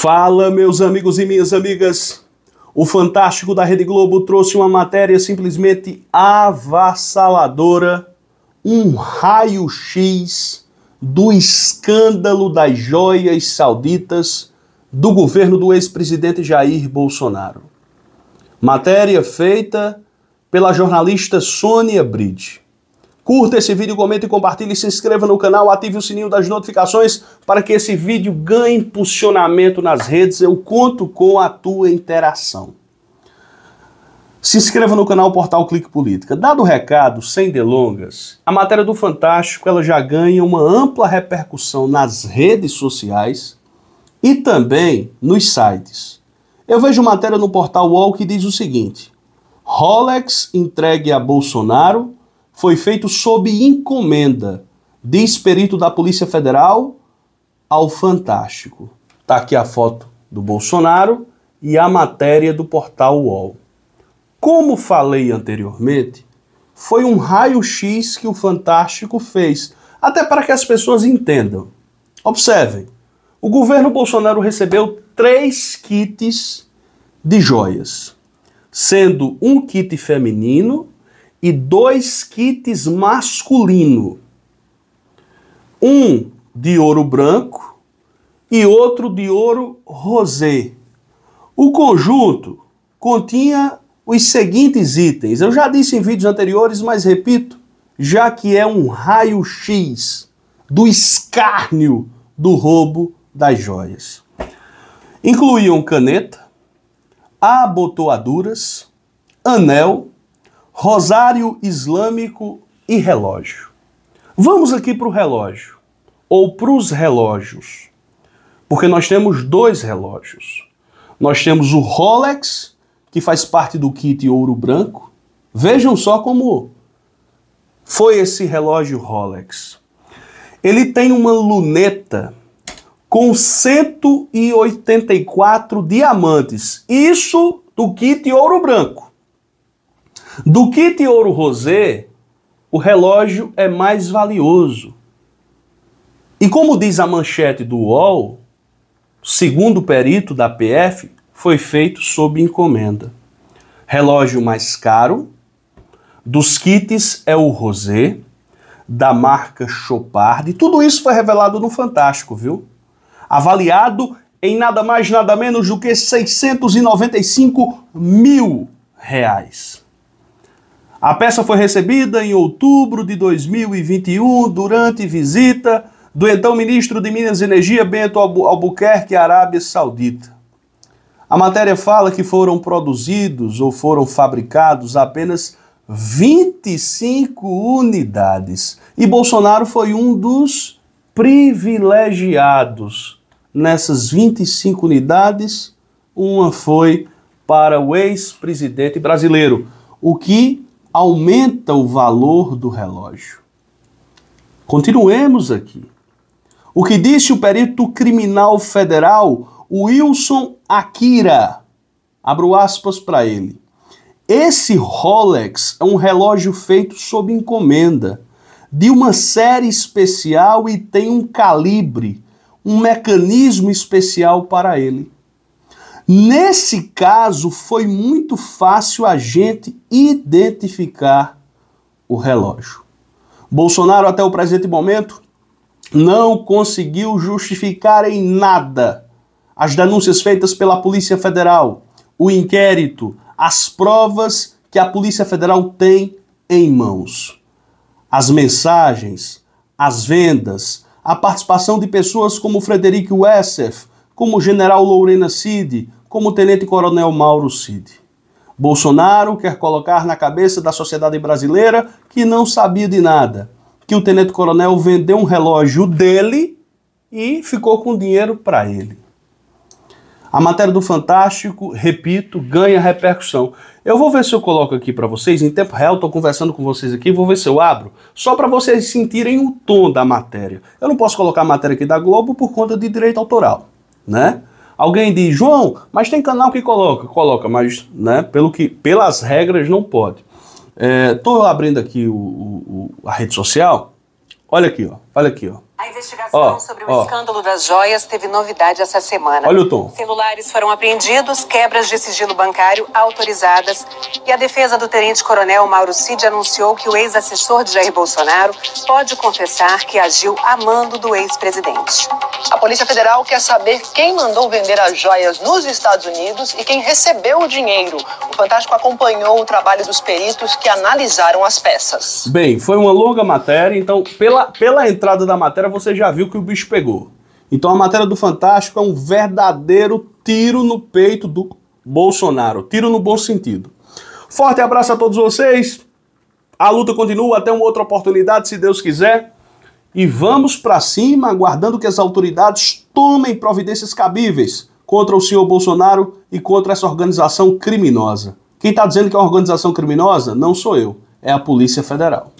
Fala, meus amigos e minhas amigas. O Fantástico da Rede Globo trouxe uma matéria simplesmente avassaladora, um raio-x do escândalo das joias sauditas do governo do ex-presidente Jair Bolsonaro. Matéria feita pela jornalista Sônia Bride. Curta esse vídeo, comente, compartilhe, se inscreva no canal, ative o sininho das notificações para que esse vídeo ganhe impulsionamento nas redes. Eu conto com a tua interação. Se inscreva no canal Portal Clique Política. Dado o recado, sem delongas, a matéria do Fantástico ela já ganha uma ampla repercussão nas redes sociais e também nos sites. Eu vejo matéria no portal UOL que diz o seguinte: Rolex entregue a Bolsonaro foi feito sob encomenda diz perito da Polícia Federal ao Fantástico. Está aqui a foto do Bolsonaro e a matéria do portal UOL. Como falei anteriormente, foi um raio-x que o Fantástico fez, até para que as pessoas entendam. Observem, o governo Bolsonaro recebeu três kits de joias, sendo um kit feminino e dois kits masculino. Um de ouro branco e outro de ouro rosé. O conjunto continha os seguintes itens. Eu já disse em vídeos anteriores, mas repito, já que é um raio-x do escárnio do roubo das joias. Incluíam caneta, abotoaduras, anel rosário islâmico e relógio. Vamos aqui para o relógio, ou para os relógios, porque nós temos dois relógios. Nós temos o Rolex, que faz parte do kit ouro branco. Vejam só como foi esse relógio Rolex. Ele tem uma luneta com 184 diamantes, isso do kit ouro branco. Do kit ouro rosé, o relógio é mais valioso. E como diz a manchete do UOL, segundo o perito da PF, foi feito sob encomenda. Relógio mais caro, dos kits é o rosé, da marca Chopard, tudo isso foi revelado no Fantástico, viu? Avaliado em nada mais, nada menos do que 695 mil reais. A peça foi recebida em outubro de 2021 durante visita do então ministro de Minas e Energia Bento Albuquerque Arábia Saudita. A matéria fala que foram produzidos ou foram fabricados apenas 25 unidades e Bolsonaro foi um dos privilegiados. Nessas 25 unidades, uma foi para o ex-presidente brasileiro, o que aumenta o valor do relógio. Continuemos aqui. O que disse o perito criminal federal Wilson Akira? Abro aspas para ele. Esse Rolex é um relógio feito sob encomenda, de uma série especial e tem um calibre, um mecanismo especial para ele. Nesse caso, foi muito fácil a gente identificar o relógio. Bolsonaro, até o presente momento, não conseguiu justificar em nada as denúncias feitas pela Polícia Federal, o inquérito, as provas que a Polícia Federal tem em mãos. As mensagens, as vendas, a participação de pessoas como Frederico Wessef, como o general Lorena Cid, como o tenente-coronel Mauro Cid. Bolsonaro quer colocar na cabeça da sociedade brasileira que não sabia de nada, que o tenente-coronel vendeu um relógio dele e ficou com dinheiro para ele. A matéria do Fantástico, repito, ganha repercussão. Eu vou ver se eu coloco aqui para vocês, em tempo real, estou conversando com vocês aqui, vou ver se eu abro, só para vocês sentirem o tom da matéria. Eu não posso colocar a matéria aqui da Globo por conta de direito autoral, né? Alguém diz, João, mas tem canal que coloca, coloca, mas né, pelo que, pelas regras não pode. Estou é, abrindo aqui o, o, a rede social. Olha aqui, ó, olha aqui, ó. A investigação sobre o escândalo das joias teve novidade essa semana. Olha o tom. Celulares foram apreendidos, quebras de sigilo bancário autorizadas e a defesa do tenente-coronel Mauro Cid anunciou que o ex-assessor de Jair Bolsonaro pode confessar que agiu a mando do ex-presidente. A Polícia Federal quer saber quem mandou vender as joias nos Estados Unidos e quem recebeu o dinheiro. O Fantástico acompanhou o trabalho dos peritos que analisaram as peças. Bem, foi uma longa matéria, então pela, pela entrada da matéria matéria você já viu que o bicho pegou. Então a matéria do Fantástico é um verdadeiro tiro no peito do Bolsonaro. Tiro no bom sentido. Forte abraço a todos vocês. A luta continua até uma outra oportunidade, se Deus quiser. E vamos para cima, aguardando que as autoridades tomem providências cabíveis contra o senhor Bolsonaro e contra essa organização criminosa. Quem está dizendo que é uma organização criminosa não sou eu, é a Polícia Federal.